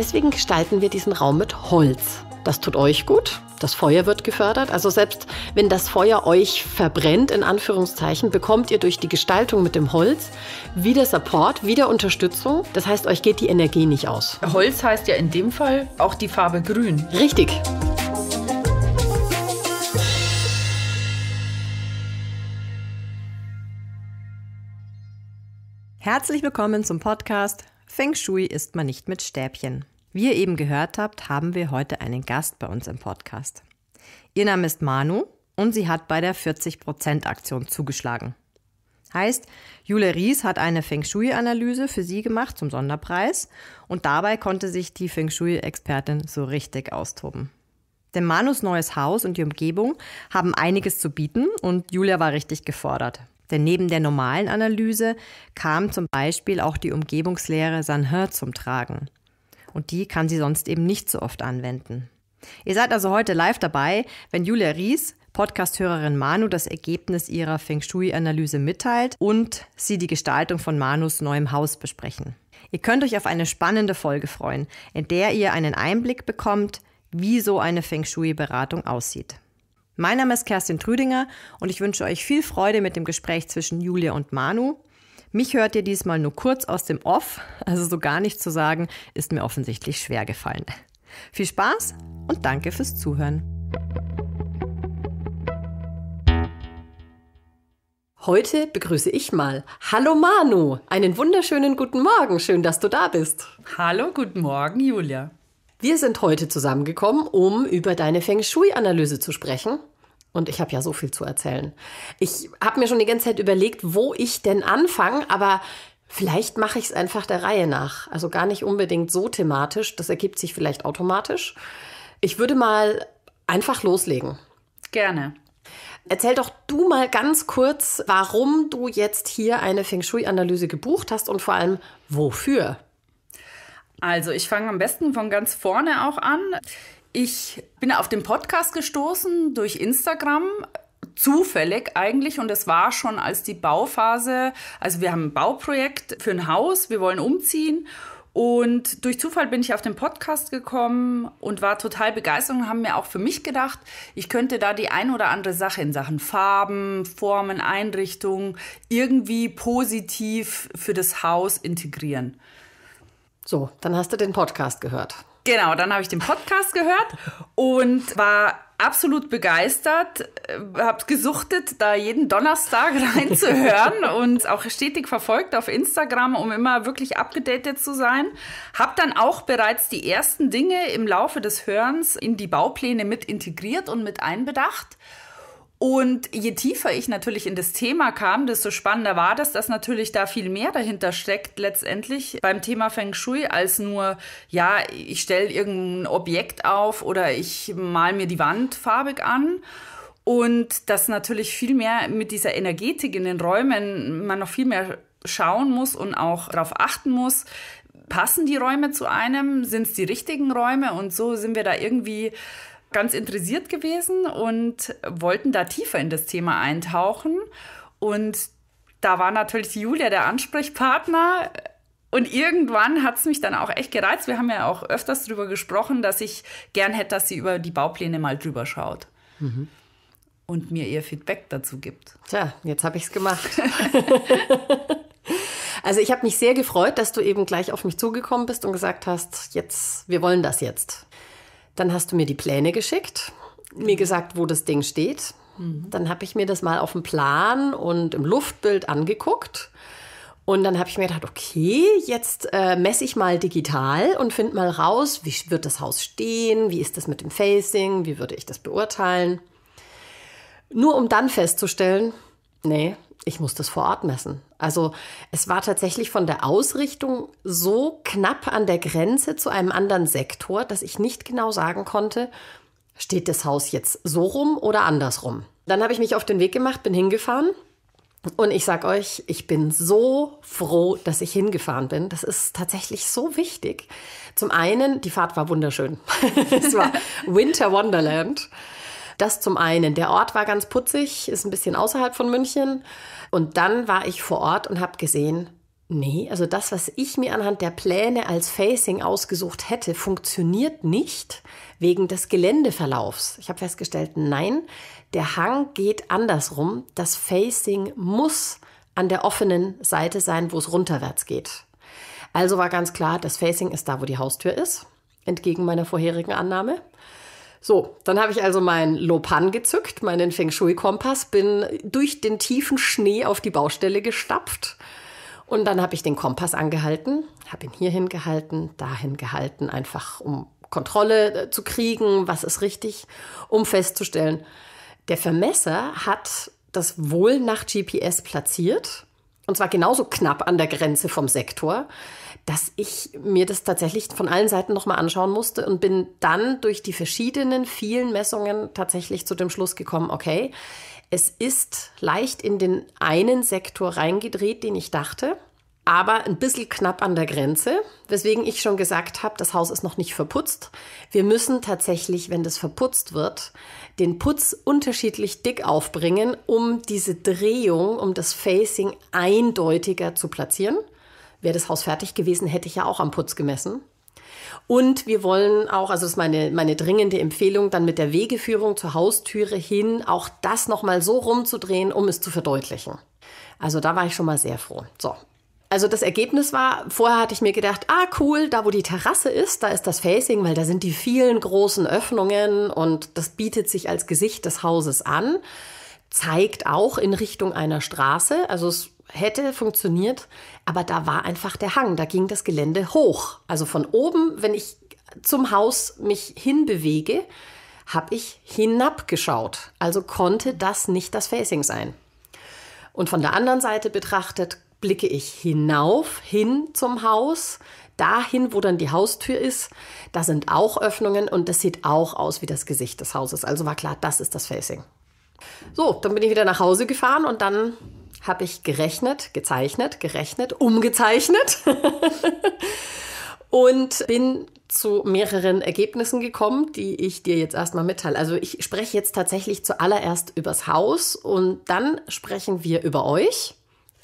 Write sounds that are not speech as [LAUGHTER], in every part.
Deswegen gestalten wir diesen Raum mit Holz. Das tut euch gut. Das Feuer wird gefördert. Also selbst wenn das Feuer euch verbrennt, in Anführungszeichen, bekommt ihr durch die Gestaltung mit dem Holz wieder Support, wieder Unterstützung. Das heißt, euch geht die Energie nicht aus. Holz heißt ja in dem Fall auch die Farbe grün. Richtig. Herzlich willkommen zum Podcast Feng Shui ist man nicht mit Stäbchen. Wie ihr eben gehört habt, haben wir heute einen Gast bei uns im Podcast. Ihr Name ist Manu und sie hat bei der 40%-Aktion zugeschlagen. Heißt, Jule Ries hat eine Feng Shui-Analyse für sie gemacht zum Sonderpreis und dabei konnte sich die Feng Shui-Expertin so richtig austoben. Denn Manus neues Haus und die Umgebung haben einiges zu bieten und Julia war richtig gefordert. Denn neben der normalen Analyse kam zum Beispiel auch die Umgebungslehre Sanhe zum Tragen. Und die kann sie sonst eben nicht so oft anwenden. Ihr seid also heute live dabei, wenn Julia Ries, Podcasthörerin Manu, das Ergebnis ihrer Feng Shui-Analyse mitteilt und sie die Gestaltung von Manus neuem Haus besprechen. Ihr könnt euch auf eine spannende Folge freuen, in der ihr einen Einblick bekommt, wie so eine Feng Shui-Beratung aussieht. Mein Name ist Kerstin Trüdinger und ich wünsche euch viel Freude mit dem Gespräch zwischen Julia und Manu. Mich hört ihr diesmal nur kurz aus dem Off, also so gar nichts zu sagen, ist mir offensichtlich schwer gefallen. Viel Spaß und danke fürs Zuhören. Heute begrüße ich mal. Hallo Manu, einen wunderschönen guten Morgen, schön, dass du da bist. Hallo, guten Morgen, Julia. Wir sind heute zusammengekommen, um über deine Feng Shui-Analyse zu sprechen und ich habe ja so viel zu erzählen. Ich habe mir schon die ganze Zeit überlegt, wo ich denn anfange, aber vielleicht mache ich es einfach der Reihe nach. Also gar nicht unbedingt so thematisch, das ergibt sich vielleicht automatisch. Ich würde mal einfach loslegen. Gerne. Erzähl doch du mal ganz kurz, warum du jetzt hier eine Feng Shui-Analyse gebucht hast und vor allem wofür. Also ich fange am besten von ganz vorne auch an. Ich bin auf den Podcast gestoßen durch Instagram. Zufällig eigentlich und es war schon als die Bauphase, also wir haben ein Bauprojekt für ein Haus, wir wollen umziehen und durch Zufall bin ich auf den Podcast gekommen und war total begeistert und haben mir auch für mich gedacht, ich könnte da die ein oder andere Sache in Sachen Farben, Formen, Einrichtung irgendwie positiv für das Haus integrieren. So, dann hast du den Podcast gehört. Genau, dann habe ich den Podcast gehört und war absolut begeistert, äh, habe gesuchtet, da jeden Donnerstag [LAUGHS] reinzuhören und auch stetig verfolgt auf Instagram, um immer wirklich abgedatet zu sein. Habe dann auch bereits die ersten Dinge im Laufe des Hörens in die Baupläne mit integriert und mit einbedacht und je tiefer ich natürlich in das Thema kam, desto spannender war das, dass natürlich da viel mehr dahinter steckt letztendlich beim Thema Feng Shui als nur, ja, ich stelle irgendein Objekt auf oder ich mal mir die Wand farbig an. Und dass natürlich viel mehr mit dieser Energetik in den Räumen man noch viel mehr schauen muss und auch darauf achten muss, passen die Räume zu einem, sind es die richtigen Räume und so sind wir da irgendwie ganz interessiert gewesen und wollten da tiefer in das Thema eintauchen. Und da war natürlich Julia der Ansprechpartner. Und irgendwann hat es mich dann auch echt gereizt. Wir haben ja auch öfters darüber gesprochen, dass ich gern hätte, dass sie über die Baupläne mal drüber schaut. Mhm. Und mir ihr Feedback dazu gibt. Tja, jetzt habe ich es gemacht. [LAUGHS] also ich habe mich sehr gefreut, dass du eben gleich auf mich zugekommen bist und gesagt hast, jetzt, wir wollen das jetzt. Dann hast du mir die Pläne geschickt, mir mhm. gesagt, wo das Ding steht. Mhm. Dann habe ich mir das mal auf dem Plan und im Luftbild angeguckt. Und dann habe ich mir gedacht, okay, jetzt äh, messe ich mal digital und finde mal raus, wie wird das Haus stehen, wie ist das mit dem Facing, wie würde ich das beurteilen. Nur um dann festzustellen, nee, ich muss das vor Ort messen. Also es war tatsächlich von der Ausrichtung so knapp an der Grenze zu einem anderen Sektor, dass ich nicht genau sagen konnte, steht das Haus jetzt so rum oder andersrum. Dann habe ich mich auf den Weg gemacht, bin hingefahren und ich sage euch, ich bin so froh, dass ich hingefahren bin. Das ist tatsächlich so wichtig. Zum einen, die Fahrt war wunderschön. [LAUGHS] es war Winter Wonderland. Das zum einen. Der Ort war ganz putzig, ist ein bisschen außerhalb von München. Und dann war ich vor Ort und habe gesehen, nee, also das, was ich mir anhand der Pläne als Facing ausgesucht hätte, funktioniert nicht wegen des Geländeverlaufs. Ich habe festgestellt, nein, der Hang geht andersrum. Das Facing muss an der offenen Seite sein, wo es runterwärts geht. Also war ganz klar, das Facing ist da, wo die Haustür ist, entgegen meiner vorherigen Annahme. So, dann habe ich also mein Lopan gezückt, meinen Feng Shui-Kompass, bin durch den tiefen Schnee auf die Baustelle gestapft. Und dann habe ich den Kompass angehalten, habe ihn hierhin gehalten, dahin gehalten, einfach um Kontrolle äh, zu kriegen, was ist richtig, um festzustellen, der Vermesser hat das wohl nach GPS platziert, und zwar genauso knapp an der Grenze vom Sektor, dass ich mir das tatsächlich von allen Seiten nochmal anschauen musste und bin dann durch die verschiedenen vielen Messungen tatsächlich zu dem Schluss gekommen, okay, es ist leicht in den einen Sektor reingedreht, den ich dachte, aber ein bisschen knapp an der Grenze, weswegen ich schon gesagt habe, das Haus ist noch nicht verputzt. Wir müssen tatsächlich, wenn das verputzt wird, den Putz unterschiedlich dick aufbringen, um diese Drehung, um das Facing eindeutiger zu platzieren wäre das Haus fertig gewesen, hätte ich ja auch am Putz gemessen. Und wir wollen auch, also das ist meine, meine dringende Empfehlung, dann mit der Wegeführung zur Haustüre hin auch das nochmal so rumzudrehen, um es zu verdeutlichen. Also da war ich schon mal sehr froh. So. Also das Ergebnis war, vorher hatte ich mir gedacht, ah cool, da wo die Terrasse ist, da ist das Facing, weil da sind die vielen großen Öffnungen und das bietet sich als Gesicht des Hauses an, zeigt auch in Richtung einer Straße. Also es hätte funktioniert, aber da war einfach der Hang, da ging das Gelände hoch. Also von oben, wenn ich zum Haus mich hinbewege, habe ich hinabgeschaut. Also konnte das nicht das Facing sein. Und von der anderen Seite betrachtet, blicke ich hinauf, hin zum Haus, dahin, wo dann die Haustür ist. Da sind auch Öffnungen und das sieht auch aus wie das Gesicht des Hauses. Also war klar, das ist das Facing. So, dann bin ich wieder nach Hause gefahren und dann habe ich gerechnet, gezeichnet, gerechnet, umgezeichnet [LAUGHS] und bin zu mehreren Ergebnissen gekommen, die ich dir jetzt erstmal mitteile. Also ich spreche jetzt tatsächlich zuallererst übers Haus und dann sprechen wir über euch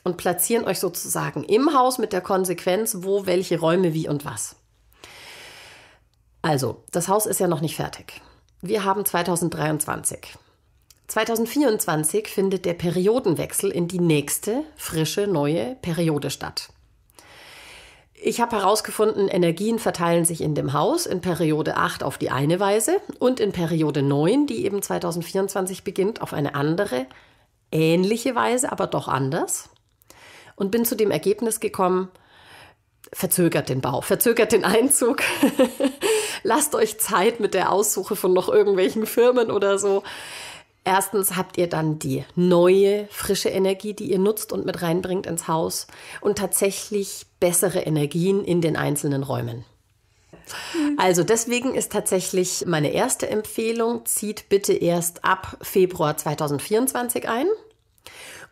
und platzieren euch sozusagen im Haus mit der Konsequenz, wo welche Räume, wie und was. Also, das Haus ist ja noch nicht fertig. Wir haben 2023. 2024 findet der Periodenwechsel in die nächste, frische, neue Periode statt. Ich habe herausgefunden, Energien verteilen sich in dem Haus in Periode 8 auf die eine Weise und in Periode 9, die eben 2024 beginnt, auf eine andere, ähnliche Weise, aber doch anders. Und bin zu dem Ergebnis gekommen, verzögert den Bau, verzögert den Einzug, [LAUGHS] lasst euch Zeit mit der Aussuche von noch irgendwelchen Firmen oder so. Erstens habt ihr dann die neue, frische Energie, die ihr nutzt und mit reinbringt ins Haus und tatsächlich bessere Energien in den einzelnen Räumen. Mhm. Also deswegen ist tatsächlich meine erste Empfehlung, zieht bitte erst ab Februar 2024 ein.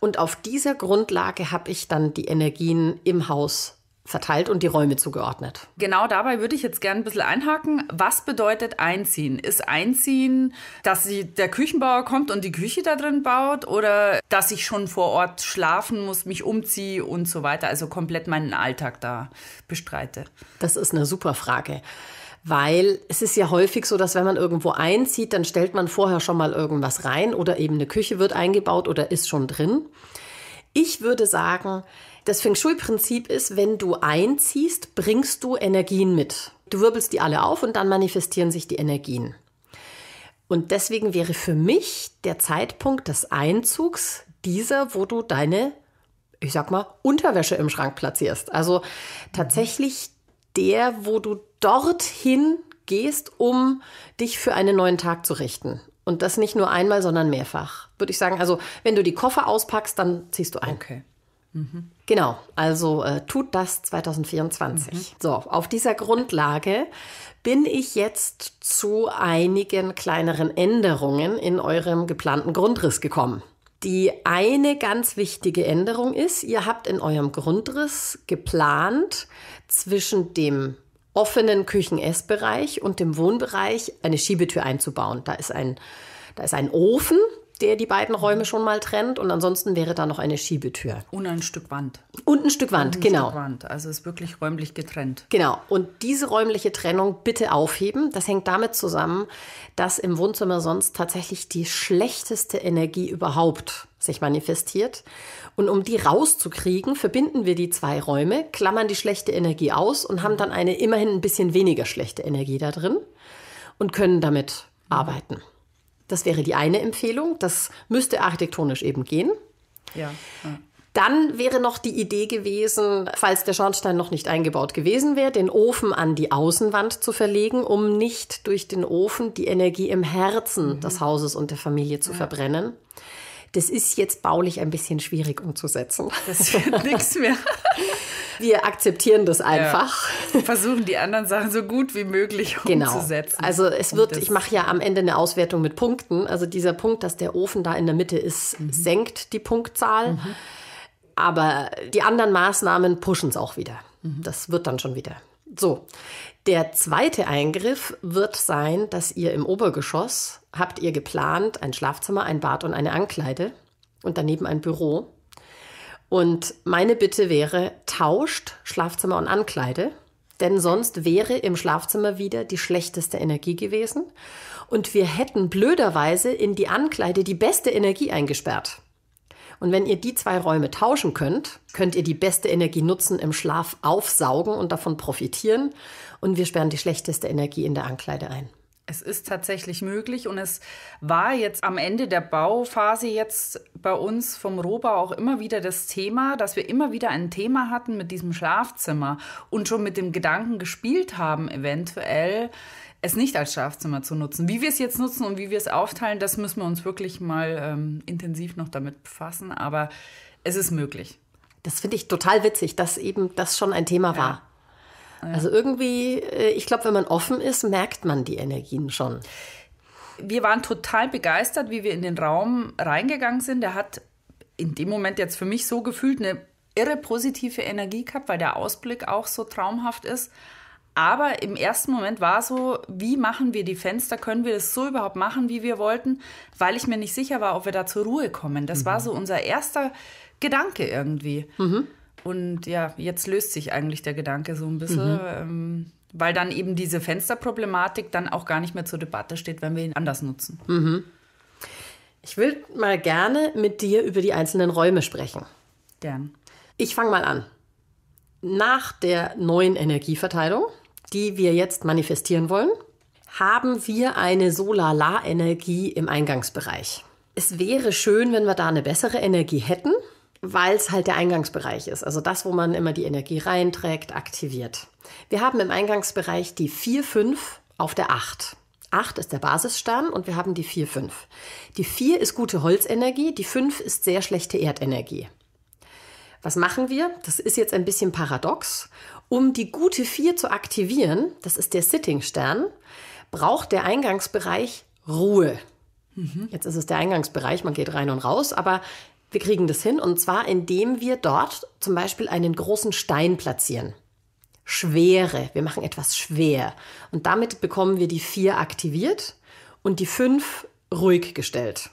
Und auf dieser Grundlage habe ich dann die Energien im Haus verteilt und die Räume zugeordnet. Genau dabei würde ich jetzt gerne ein bisschen einhaken. Was bedeutet Einziehen? Ist Einziehen, dass sie, der Küchenbauer kommt und die Küche da drin baut oder dass ich schon vor Ort schlafen muss, mich umziehe und so weiter? Also komplett meinen Alltag da bestreite. Das ist eine super Frage. Weil es ist ja häufig so, dass wenn man irgendwo einzieht, dann stellt man vorher schon mal irgendwas rein oder eben eine Küche wird eingebaut oder ist schon drin. Ich würde sagen, das Feng Shui-Prinzip ist, wenn du einziehst, bringst du Energien mit. Du wirbelst die alle auf und dann manifestieren sich die Energien. Und deswegen wäre für mich der Zeitpunkt des Einzugs dieser, wo du deine, ich sag mal, Unterwäsche im Schrank platzierst. Also tatsächlich der, wo du dorthin gehst, um dich für einen neuen Tag zu richten. Und das nicht nur einmal, sondern mehrfach. Würde ich sagen, also wenn du die Koffer auspackst, dann ziehst du ein. Okay. Genau, also äh, tut das 2024. Mhm. So, auf dieser Grundlage bin ich jetzt zu einigen kleineren Änderungen in eurem geplanten Grundriss gekommen. Die eine ganz wichtige Änderung ist, ihr habt in eurem Grundriss geplant, zwischen dem offenen Küchen-Essbereich und dem Wohnbereich eine Schiebetür einzubauen. Da ist ein, da ist ein Ofen, der die beiden Räume schon mal trennt. Und ansonsten wäre da noch eine Schiebetür. Und ein Stück Wand. Und ein Stück Wand, ein genau. Stück Wand. Also ist wirklich räumlich getrennt. Genau. Und diese räumliche Trennung bitte aufheben. Das hängt damit zusammen, dass im Wohnzimmer sonst tatsächlich die schlechteste Energie überhaupt sich manifestiert. Und um die rauszukriegen, verbinden wir die zwei Räume, klammern die schlechte Energie aus und haben dann eine immerhin ein bisschen weniger schlechte Energie da drin und können damit mhm. arbeiten. Das wäre die eine Empfehlung. Das müsste architektonisch eben gehen. Ja. ja. Dann wäre noch die Idee gewesen, falls der Schornstein noch nicht eingebaut gewesen wäre, den Ofen an die Außenwand zu verlegen, um nicht durch den Ofen die Energie im Herzen mhm. des Hauses und der Familie zu ja. verbrennen. Das ist jetzt baulich ein bisschen schwierig umzusetzen. Das wird nichts mehr. [LAUGHS] Wir akzeptieren das einfach. Ja. Versuchen die anderen Sachen so gut wie möglich [LAUGHS] genau. umzusetzen. Genau. Also es wird, ich mache ja am Ende eine Auswertung mit Punkten. Also dieser Punkt, dass der Ofen da in der Mitte ist, mhm. senkt die Punktzahl. Mhm. Aber die anderen Maßnahmen pushen es auch wieder. Mhm. Das wird dann schon wieder. So, der zweite Eingriff wird sein, dass ihr im Obergeschoss habt ihr geplant ein Schlafzimmer, ein Bad und eine Ankleide und daneben ein Büro. Und meine Bitte wäre, tauscht Schlafzimmer und Ankleide, denn sonst wäre im Schlafzimmer wieder die schlechteste Energie gewesen und wir hätten blöderweise in die Ankleide die beste Energie eingesperrt. Und wenn ihr die zwei Räume tauschen könnt, könnt ihr die beste Energie nutzen, im Schlaf aufsaugen und davon profitieren. Und wir sperren die schlechteste Energie in der Ankleide ein. Es ist tatsächlich möglich und es war jetzt am Ende der Bauphase jetzt bei uns vom Rohbau auch immer wieder das Thema, dass wir immer wieder ein Thema hatten mit diesem Schlafzimmer und schon mit dem Gedanken gespielt haben, eventuell es nicht als Schlafzimmer zu nutzen. Wie wir es jetzt nutzen und wie wir es aufteilen, das müssen wir uns wirklich mal ähm, intensiv noch damit befassen, aber es ist möglich. Das finde ich total witzig, dass eben das schon ein Thema ja. war. Also irgendwie, äh, ich glaube, wenn man offen ist, merkt man die Energien schon. Wir waren total begeistert, wie wir in den Raum reingegangen sind. Der hat in dem Moment jetzt für mich so gefühlt eine irre positive Energie gehabt, weil der Ausblick auch so traumhaft ist. Aber im ersten Moment war so, wie machen wir die Fenster? Können wir das so überhaupt machen, wie wir wollten? Weil ich mir nicht sicher war, ob wir da zur Ruhe kommen. Das mhm. war so unser erster Gedanke irgendwie. Mhm. Und ja, jetzt löst sich eigentlich der Gedanke so ein bisschen, mhm. ähm, weil dann eben diese Fensterproblematik dann auch gar nicht mehr zur Debatte steht, wenn wir ihn anders nutzen. Mhm. Ich will mal gerne mit dir über die einzelnen Räume sprechen. Gern. Ich fange mal an. Nach der neuen Energieverteilung, die wir jetzt manifestieren wollen, haben wir eine Solala-Energie im Eingangsbereich. Es wäre schön, wenn wir da eine bessere Energie hätten weil es halt der Eingangsbereich ist. Also das, wo man immer die Energie reinträgt, aktiviert. Wir haben im Eingangsbereich die 4, 5 auf der 8. 8 ist der Basisstern und wir haben die 4, 5. Die 4 ist gute Holzenergie, die 5 ist sehr schlechte Erdenergie. Was machen wir? Das ist jetzt ein bisschen paradox. Um die gute 4 zu aktivieren, das ist der Sittingstern, braucht der Eingangsbereich Ruhe. Mhm. Jetzt ist es der Eingangsbereich, man geht rein und raus, aber wir kriegen das hin und zwar, indem wir dort zum Beispiel einen großen Stein platzieren. Schwere, wir machen etwas schwer. Und damit bekommen wir die vier aktiviert und die fünf ruhig gestellt.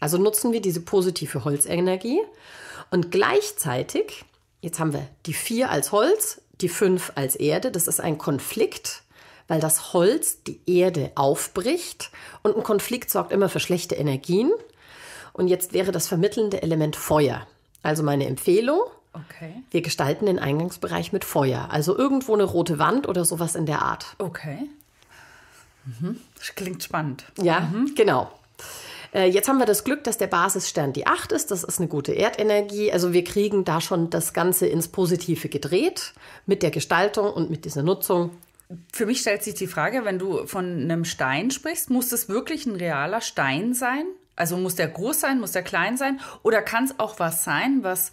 Also nutzen wir diese positive Holzenergie und gleichzeitig, jetzt haben wir die vier als Holz, die fünf als Erde, das ist ein Konflikt, weil das Holz die Erde aufbricht und ein Konflikt sorgt immer für schlechte Energien und jetzt wäre das vermittelnde Element Feuer. Also meine Empfehlung. Okay. Wir gestalten den Eingangsbereich mit Feuer. Also irgendwo eine rote Wand oder sowas in der Art. Okay. Mhm. Das klingt spannend. Ja, mhm. genau. Äh, jetzt haben wir das Glück, dass der Basisstern die 8 ist. Das ist eine gute Erdenergie. Also wir kriegen da schon das Ganze ins Positive gedreht mit der Gestaltung und mit dieser Nutzung. Für mich stellt sich die Frage, wenn du von einem Stein sprichst, muss es wirklich ein realer Stein sein? Also muss der groß sein, muss der klein sein oder kann es auch was sein, was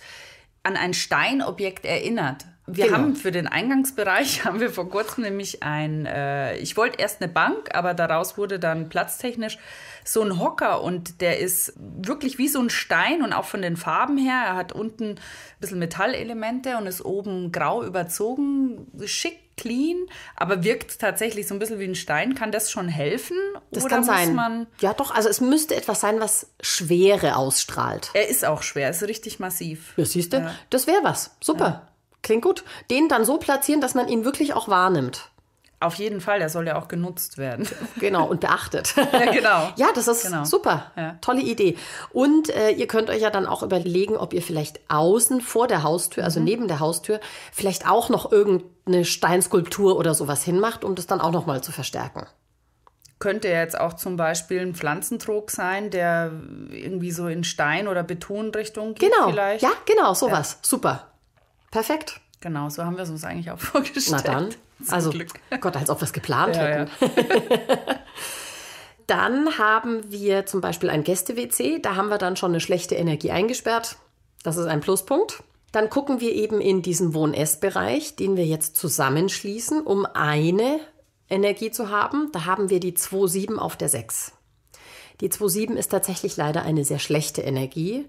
an ein Steinobjekt erinnert? Wir genau. haben für den Eingangsbereich [LAUGHS] haben wir vor kurzem nämlich ein, äh, ich wollte erst eine Bank, aber daraus wurde dann platztechnisch so ein Hocker und der ist wirklich wie so ein Stein und auch von den Farben her. Er hat unten ein bisschen Metallelemente und ist oben grau überzogen, schick clean, aber wirkt tatsächlich so ein bisschen wie ein Stein. Kann das schon helfen? Das Oder kann sein. ja, doch. Also es müsste etwas sein, was Schwere ausstrahlt. Er ist auch schwer, ist richtig massiv. Ja, siehst du, ja. das wäre was. Super. Ja. Klingt gut. Den dann so platzieren, dass man ihn wirklich auch wahrnimmt. Auf jeden Fall, der soll ja auch genutzt werden. [LAUGHS] Genau, und beachtet. [LAUGHS] ja, genau. ja, das ist genau. super. Ja. Tolle Idee. Und äh, ihr könnt euch ja dann auch überlegen, ob ihr vielleicht außen vor der Haustür, also mhm. neben der Haustür, vielleicht auch noch irgendeine Steinskulptur oder sowas hinmacht, um das dann auch nochmal zu verstärken könnte ja jetzt auch zum Beispiel ein Pflanzentrog sein, der irgendwie so in Stein- oder Betonrichtung geht genau. vielleicht. Ja, genau, sowas. Ja. Super. Perfekt. Genau, so haben wir es uns eigentlich auch [LAUGHS] vorgestellt. Na dann also Glück. [LAUGHS] Gott, als ob wir es geplant ja, hätten. Ja. [LAUGHS] dann haben wir zum Beispiel ein Gäste-WC, da haben wir dann schon eine schlechte Energie eingesperrt. Das ist ein Pluspunkt. Dann gucken wir eben in diesen Wohn-Ess-Bereich, den wir jetzt zusammenschließen, um eine Energie zu haben. Da haben wir die 2,7 auf der 6. Die 2,7 ist tatsächlich leider eine sehr schlechte Energie.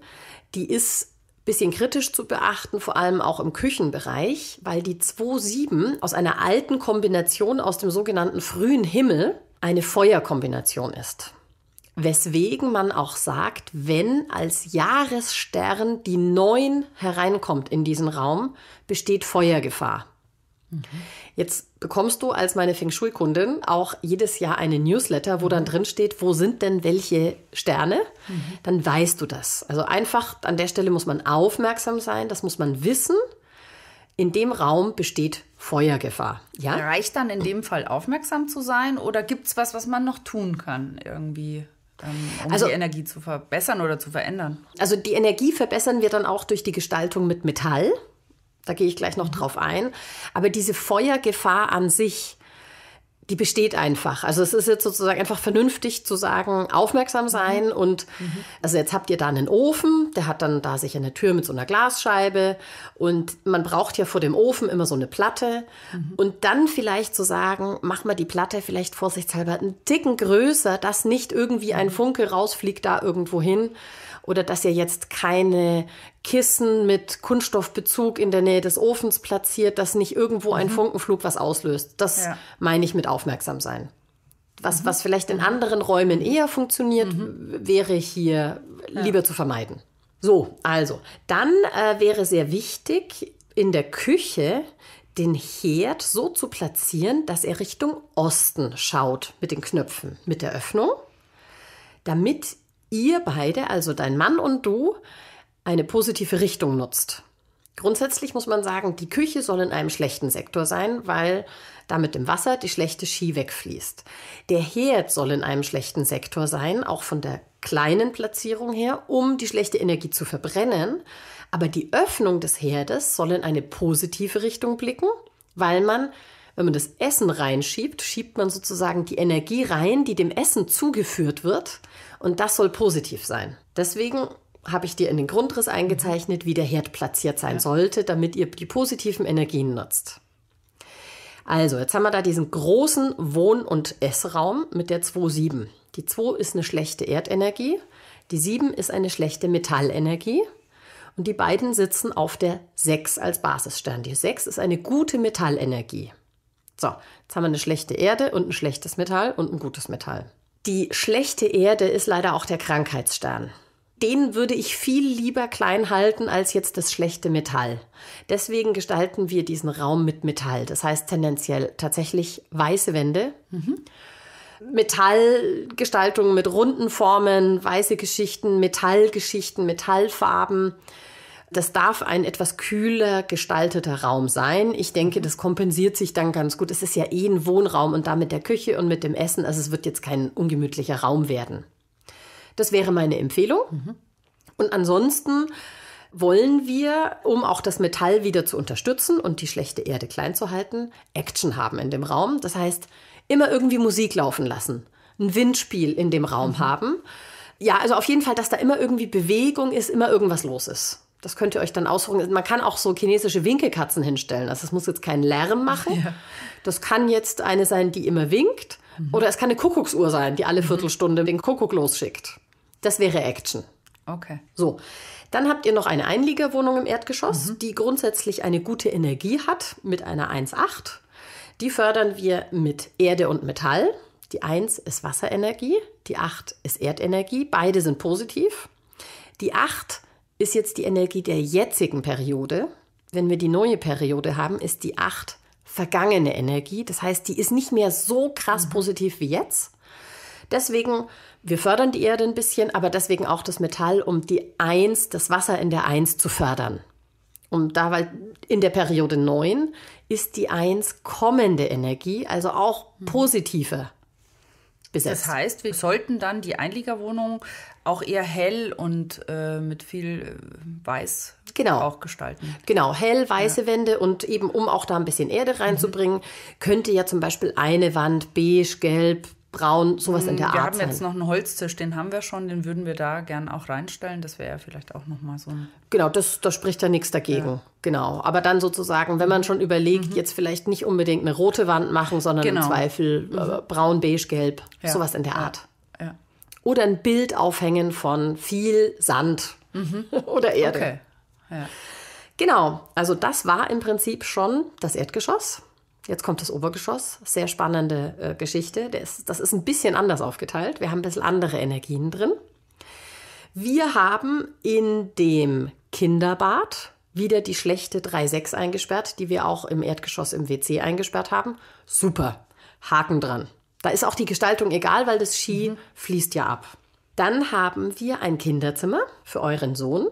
Die ist bisschen kritisch zu beachten, vor allem auch im Küchenbereich, weil die 2,7 aus einer alten Kombination aus dem sogenannten frühen Himmel eine Feuerkombination ist. Weswegen man auch sagt, wenn als Jahresstern die 9 hereinkommt in diesen Raum, besteht Feuergefahr. Jetzt bekommst du als meine Feng Shui-Kundin auch jedes Jahr eine Newsletter, wo dann drin steht, wo sind denn welche Sterne? Mhm. Dann weißt du das. Also einfach an der Stelle muss man aufmerksam sein, das muss man wissen. In dem Raum besteht Feuergefahr. Ja? Reicht dann in dem Fall aufmerksam zu sein oder gibt es was, was man noch tun kann irgendwie? Ähm, um also, die Energie zu verbessern oder zu verändern? Also die Energie verbessern wir dann auch durch die Gestaltung mit Metall. Da gehe ich gleich noch mhm. drauf ein. Aber diese Feuergefahr an sich, die besteht einfach. Also es ist jetzt sozusagen einfach vernünftig zu sagen, aufmerksam mhm. sein und mhm. also jetzt habt ihr da einen Ofen, der hat dann da sicher eine Tür mit so einer Glasscheibe und man braucht ja vor dem Ofen immer so eine Platte mhm. und dann vielleicht zu so sagen, mach mal die Platte vielleicht vorsichtshalber einen Ticken größer, dass nicht irgendwie ein mhm. Funke rausfliegt da irgendwo hin oder dass ihr jetzt keine Kissen mit Kunststoffbezug in der Nähe des Ofens platziert, dass nicht irgendwo ein mhm. Funkenflug was auslöst. Das ja. meine ich mit aufmerksam sein. Was, mhm. was vielleicht in anderen Räumen eher funktioniert, mhm. wäre hier ja. lieber zu vermeiden. So, also, dann äh, wäre sehr wichtig, in der Küche den Herd so zu platzieren, dass er Richtung Osten schaut mit den Knöpfen, mit der Öffnung, damit ihr beide, also dein Mann und du, eine positive Richtung nutzt. Grundsätzlich muss man sagen, die Küche soll in einem schlechten Sektor sein, weil da mit dem Wasser die schlechte Ski wegfließt. Der Herd soll in einem schlechten Sektor sein, auch von der kleinen Platzierung her, um die schlechte Energie zu verbrennen. Aber die Öffnung des Herdes soll in eine positive Richtung blicken, weil man, wenn man das Essen reinschiebt, schiebt man sozusagen die Energie rein, die dem Essen zugeführt wird und das soll positiv sein. Deswegen habe ich dir in den Grundriss eingezeichnet, wie der Herd platziert sein ja. sollte, damit ihr die positiven Energien nutzt. Also, jetzt haben wir da diesen großen Wohn- und Essraum mit der 2,7. Die 2 ist eine schlechte Erdenergie, die 7 ist eine schlechte Metallenergie und die beiden sitzen auf der 6 als Basisstern. Die 6 ist eine gute Metallenergie. So, jetzt haben wir eine schlechte Erde und ein schlechtes Metall und ein gutes Metall. Die schlechte Erde ist leider auch der Krankheitsstern. Den würde ich viel lieber klein halten als jetzt das schlechte Metall. Deswegen gestalten wir diesen Raum mit Metall. Das heißt tendenziell tatsächlich weiße Wände. Mhm. Metallgestaltung mit runden Formen, weiße Geschichten, Metallgeschichten, Metallfarben. Das darf ein etwas kühler gestalteter Raum sein. Ich denke, mhm. das kompensiert sich dann ganz gut. Es ist ja eh ein Wohnraum und da mit der Küche und mit dem Essen. Also es wird jetzt kein ungemütlicher Raum werden. Das wäre meine Empfehlung. Mhm. Und ansonsten wollen wir, um auch das Metall wieder zu unterstützen und die schlechte Erde klein zu halten, Action haben in dem Raum. Das heißt, immer irgendwie Musik laufen lassen, ein Windspiel in dem Raum mhm. haben. Ja, also auf jeden Fall, dass da immer irgendwie Bewegung ist, immer irgendwas los ist. Das könnt ihr euch dann ausruhen. Man kann auch so chinesische Winkelkatzen hinstellen. Also es muss jetzt keinen Lärm machen. Ja. Das kann jetzt eine sein, die immer winkt. Mhm. Oder es kann eine Kuckucksuhr sein, die alle mhm. Viertelstunde den Kuckuck losschickt. Das wäre Action. Okay. So. Dann habt ihr noch eine Einliegerwohnung im Erdgeschoss, mhm. die grundsätzlich eine gute Energie hat mit einer 1,8. Die fördern wir mit Erde und Metall. Die 1 ist Wasserenergie, die 8 ist Erdenergie. Beide sind positiv. Die 8 ist jetzt die Energie der jetzigen Periode. Wenn wir die neue Periode haben, ist die 8 vergangene Energie. Das heißt, die ist nicht mehr so krass mhm. positiv wie jetzt. Deswegen, wir fördern die Erde ein bisschen, aber deswegen auch das Metall, um die 1, das Wasser in der 1 zu fördern. Und da, weil in der Periode 9 ist die 1 kommende Energie, also auch mhm. positive besetzt. Das heißt, wir sollten dann die Einliegerwohnung auch eher hell und äh, mit viel äh, Weiß genau. auch gestalten. Genau, hell, weiße ja. Wände und eben um auch da ein bisschen Erde reinzubringen, mhm. könnte ja zum Beispiel eine Wand beige, gelb, braun, sowas in mm, der wir Art. Wir haben sein. jetzt noch einen Holztisch, den haben wir schon, den würden wir da gern auch reinstellen. Das wäre ja vielleicht auch nochmal so ein. Genau, das, da spricht ja nichts dagegen. Ja. Genau. Aber dann sozusagen, wenn man mhm. schon überlegt, mhm. jetzt vielleicht nicht unbedingt eine rote Wand machen, sondern genau. im Zweifel äh, mhm. braun, beige, gelb, ja. sowas in der Art. Ja. ja. Oder ein Bild aufhängen von viel Sand mhm. [LAUGHS] oder Erde. Okay. Genau, also das war im Prinzip schon das Erdgeschoss. Jetzt kommt das Obergeschoss. Sehr spannende äh, Geschichte. Das, das ist ein bisschen anders aufgeteilt. Wir haben ein bisschen andere Energien drin. Wir haben in dem Kinderbad wieder die schlechte 3.6 eingesperrt, die wir auch im Erdgeschoss im WC eingesperrt haben. Super. Haken dran. Da ist auch die Gestaltung egal, weil das Ski mhm. fließt ja ab. Dann haben wir ein Kinderzimmer für euren Sohn.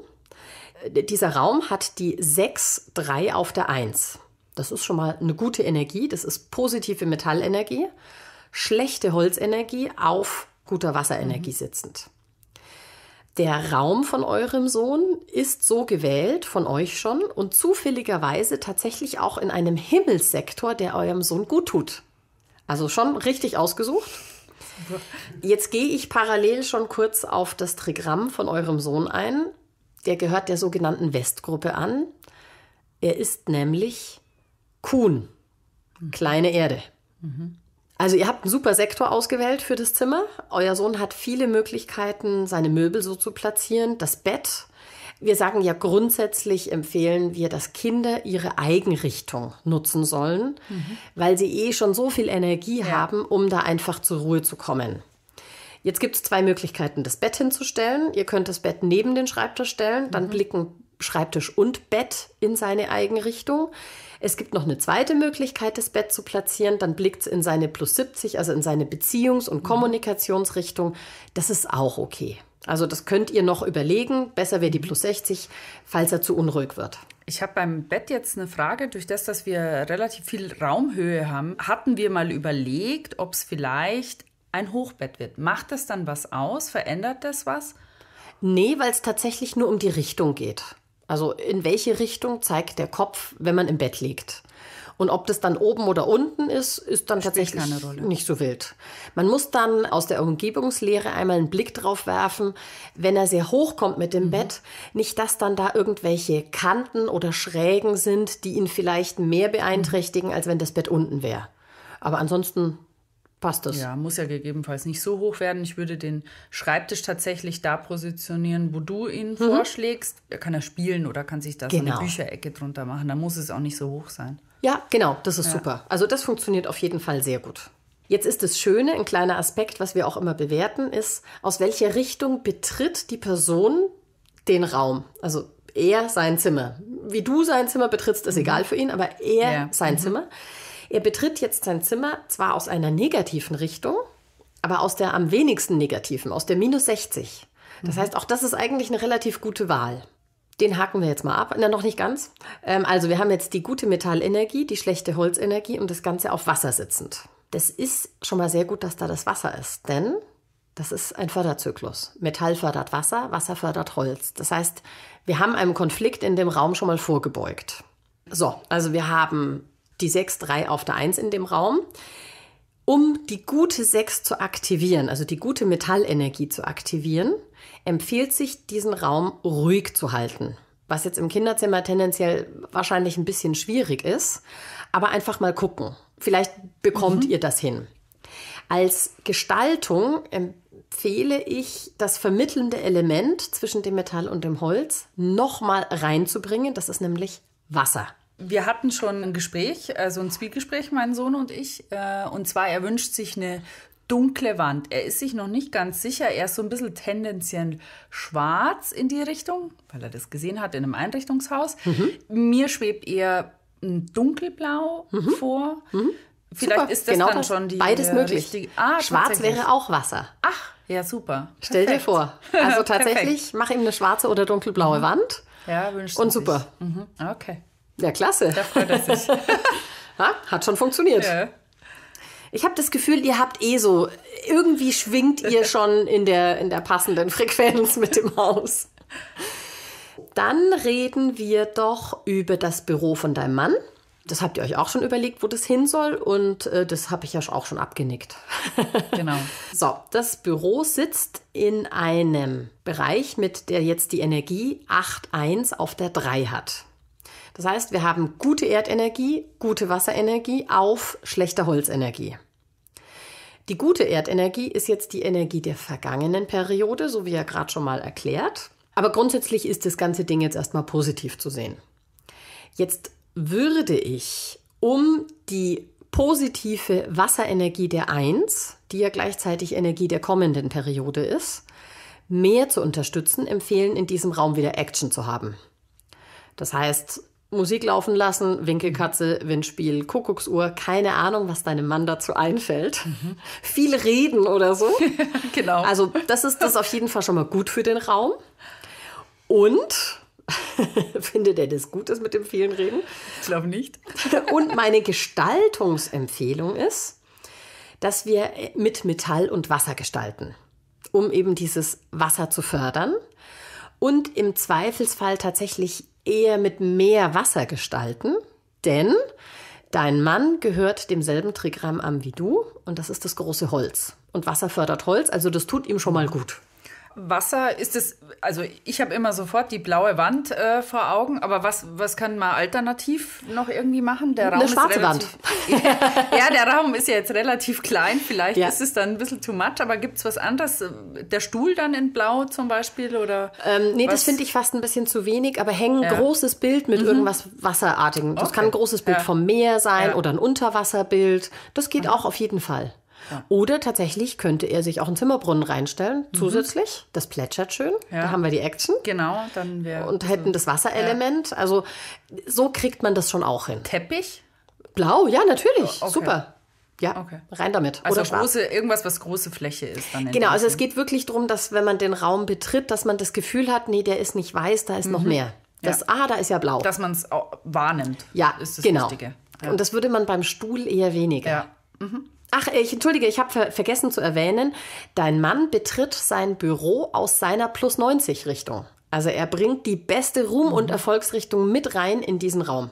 Äh, dieser Raum hat die 6.3 auf der 1. Das ist schon mal eine gute Energie, das ist positive Metallenergie, schlechte Holzenergie auf guter Wasserenergie mhm. sitzend. Der Raum von eurem Sohn ist so gewählt von euch schon und zufälligerweise tatsächlich auch in einem Himmelssektor, der eurem Sohn gut tut. Also schon richtig ausgesucht. Jetzt gehe ich parallel schon kurz auf das Trigramm von eurem Sohn ein. Der gehört der sogenannten Westgruppe an. Er ist nämlich Kuhn, kleine Erde. Also ihr habt einen super Sektor ausgewählt für das Zimmer. Euer Sohn hat viele Möglichkeiten, seine Möbel so zu platzieren, das Bett. Wir sagen ja grundsätzlich empfehlen wir, dass Kinder ihre Eigenrichtung nutzen sollen, mhm. weil sie eh schon so viel Energie ja. haben, um da einfach zur Ruhe zu kommen. Jetzt gibt es zwei Möglichkeiten, das Bett hinzustellen. Ihr könnt das Bett neben den Schreibtisch stellen, dann mhm. blicken Schreibtisch und Bett in seine Eigenrichtung. Richtung. Es gibt noch eine zweite Möglichkeit, das Bett zu platzieren. Dann blickt es in seine plus 70, also in seine Beziehungs- und mhm. Kommunikationsrichtung. Das ist auch okay. Also das könnt ihr noch überlegen. Besser wäre die plus 60, falls er zu unruhig wird. Ich habe beim Bett jetzt eine Frage. Durch das, dass wir relativ viel Raumhöhe haben, hatten wir mal überlegt, ob es vielleicht ein Hochbett wird. Macht das dann was aus? Verändert das was? Nee, weil es tatsächlich nur um die Richtung geht. Also in welche Richtung zeigt der Kopf, wenn man im Bett liegt? Und ob das dann oben oder unten ist, ist dann Spielt tatsächlich nicht so wild. Man muss dann aus der Umgebungslehre einmal einen Blick drauf werfen, wenn er sehr hoch kommt mit dem mhm. Bett, nicht, dass dann da irgendwelche Kanten oder Schrägen sind, die ihn vielleicht mehr beeinträchtigen, mhm. als wenn das Bett unten wäre. Aber ansonsten passt das. Ja, muss ja gegebenenfalls nicht so hoch werden. Ich würde den Schreibtisch tatsächlich da positionieren, wo du ihn mhm. vorschlägst. Er kann er spielen oder kann sich da genau. so eine genau. Bücherecke drunter machen. Da muss es auch nicht so hoch sein. Ja, genau, das ist ja. super. Also das funktioniert auf jeden Fall sehr gut. Jetzt ist das Schöne, ein kleiner Aspekt, was wir auch immer bewerten, ist, aus welcher Richtung betritt die Person den Raum? Also er sein Zimmer. Wie du sein Zimmer betrittst, ist mhm. egal für ihn, aber er ja. sein mhm. Zimmer. Er betritt jetzt sein Zimmer zwar aus einer negativen Richtung, aber aus der am wenigsten negativen, aus der minus 60. Das mhm. heißt, auch das ist eigentlich eine relativ gute Wahl. Den haken wir jetzt mal ab. Na, noch nicht ganz. Ähm, also, wir haben jetzt die gute Metallenergie, die schlechte Holzenergie und das Ganze auf Wasser sitzend. Das ist schon mal sehr gut, dass da das Wasser ist, denn das ist ein Förderzyklus. Metall fördert Wasser, Wasser fördert Holz. Das heißt, wir haben einem Konflikt in dem Raum schon mal vorgebeugt. So, also wir haben die 6, 3 auf der 1 in dem Raum, um die gute 6 zu aktivieren, also die gute Metallenergie zu aktivieren, empfiehlt sich, diesen Raum ruhig zu halten. Was jetzt im Kinderzimmer tendenziell wahrscheinlich ein bisschen schwierig ist, aber einfach mal gucken. Vielleicht bekommt mhm. ihr das hin. Als Gestaltung empfehle ich, das vermittelnde Element zwischen dem Metall und dem Holz nochmal reinzubringen. Das ist nämlich Wasser. Wir hatten schon ein Gespräch, also ein Zwiegespräch, mein Sohn und ich. Äh, und zwar, er wünscht sich eine dunkle Wand. Er ist sich noch nicht ganz sicher. Er ist so ein bisschen tendenziell schwarz in die Richtung, weil er das gesehen hat in einem Einrichtungshaus. Mhm. Mir schwebt eher ein dunkelblau mhm. vor. Mhm. Vielleicht super. ist das genau dann das schon die beides äh, möglich. Richtige, ah, Schwarz wäre auch Wasser. Ach, ja super. Perfekt. Stell dir vor. Also [LAUGHS] tatsächlich, mach ihm eine schwarze oder dunkelblaue mhm. Wand. Ja, wünscht Und super. Mhm. Okay. Ja, klasse. Da freut er sich. [LAUGHS] ha, hat schon funktioniert. Ja. Ich habe das Gefühl, ihr habt eh so, irgendwie schwingt ihr [LAUGHS] schon in der, in der passenden Frequenz mit dem Haus. Dann reden wir doch über das Büro von deinem Mann. Das habt ihr euch auch schon überlegt, wo das hin soll und äh, das habe ich ja auch schon abgenickt. [LAUGHS] genau. So, das Büro sitzt in einem Bereich mit der jetzt die Energie 8.1 auf der 3 hat. Das heißt, wir haben gute Erdenergie, gute Wasserenergie auf schlechter Holzenergie. Die gute Erdenergie ist jetzt die Energie der vergangenen Periode, so wie ja gerade schon mal erklärt. Aber grundsätzlich ist das ganze Ding jetzt erstmal positiv zu sehen. Jetzt würde ich, um die positive Wasserenergie der 1, die ja gleichzeitig Energie der kommenden Periode ist, mehr zu unterstützen, empfehlen, in diesem Raum wieder Action zu haben. Das heißt, Musik laufen lassen, Winkelkatze, Windspiel, Kuckucksuhr, keine Ahnung, was deinem Mann dazu einfällt. Mhm. Viel reden oder so. [LAUGHS] genau. Also, das ist das auf jeden Fall schon mal gut für den Raum. Und [LAUGHS] findet er das gut ist mit dem vielen Reden? Ich glaube nicht. [LAUGHS] und meine Gestaltungsempfehlung ist, dass wir äh, mit Metall und Wasser gestalten, um eben dieses Wasser zu fördern und im Zweifelsfall tatsächlich Ehe mit mehr Wasser gestalten, denn dein Mann gehört demselben Trigramm am wie du und das ist das große Holz. Und Wasser fördert Holz, also das tut ihm schon mal gut. Wasser ist es, also ich habe immer sofort die blaue Wand äh, vor Augen, aber was, was kann man alternativ noch irgendwie machen? Der Raum Eine schwarze Wand. [LAUGHS] ja, der Raum ist ja jetzt relativ klein, vielleicht ja. ist es dann ein bisschen too much, aber gibt es was anderes? Der Stuhl dann in blau zum Beispiel? Oder ähm, nee, was? das finde ich fast ein bisschen zu wenig, aber hängen ja. großes Bild mit mhm. irgendwas Wasserartigem. Das okay. kann ein großes Bild ja. vom Meer sein oder ein Unterwasserbild. Das geht mhm. auch auf jeden Fall. Oder tatsächlich könnte er sich auch einen Zimmerbrunnen reinstellen, mhm. zusätzlich. Das plätschert schön. Ja. Da haben wir die Action. Genau, dann wäre. Und hätten das Wasserelement. Ja. Also so kriegt man das schon auch hin. Teppich? Blau, ja, natürlich. Oh, okay. Super. Ja, okay. rein damit. Also Oder große, irgendwas, was große Fläche ist. Dann genau, also es geht wirklich darum, dass wenn man den Raum betritt, dass man das Gefühl hat, nee, der ist nicht weiß, da ist mhm. noch mehr. Das, ja. Ah, da ist ja blau. Dass man es wahrnimmt. Ja, ist das genau. Wichtige. Ja. Und das würde man beim Stuhl eher weniger. Ja. Mhm. Ach, ich entschuldige, ich habe ver vergessen zu erwähnen, dein Mann betritt sein Büro aus seiner plus 90 Richtung. Also er bringt die beste Ruhm- und mhm. Erfolgsrichtung mit rein in diesen Raum.